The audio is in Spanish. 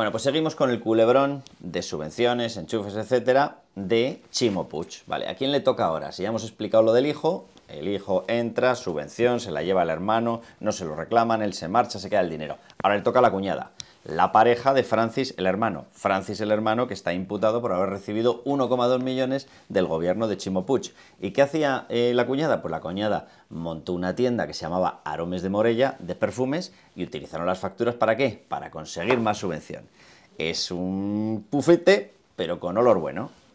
Bueno, pues seguimos con el culebrón de subvenciones, enchufes, etcétera, de Chimo puch Vale, ¿a quién le toca ahora? Si ya hemos explicado lo del hijo, el hijo entra, subvención, se la lleva el hermano, no se lo reclaman, él se marcha, se queda el dinero. Ahora le toca a la cuñada la pareja de Francis el hermano. Francis el hermano que está imputado por haber recibido 1,2 millones del gobierno de Chimopuch. ¿Y qué hacía eh, la cuñada? Pues la cuñada montó una tienda que se llamaba Aromes de Morella de perfumes y utilizaron las facturas para qué? Para conseguir más subvención. Es un pufete, pero con olor bueno.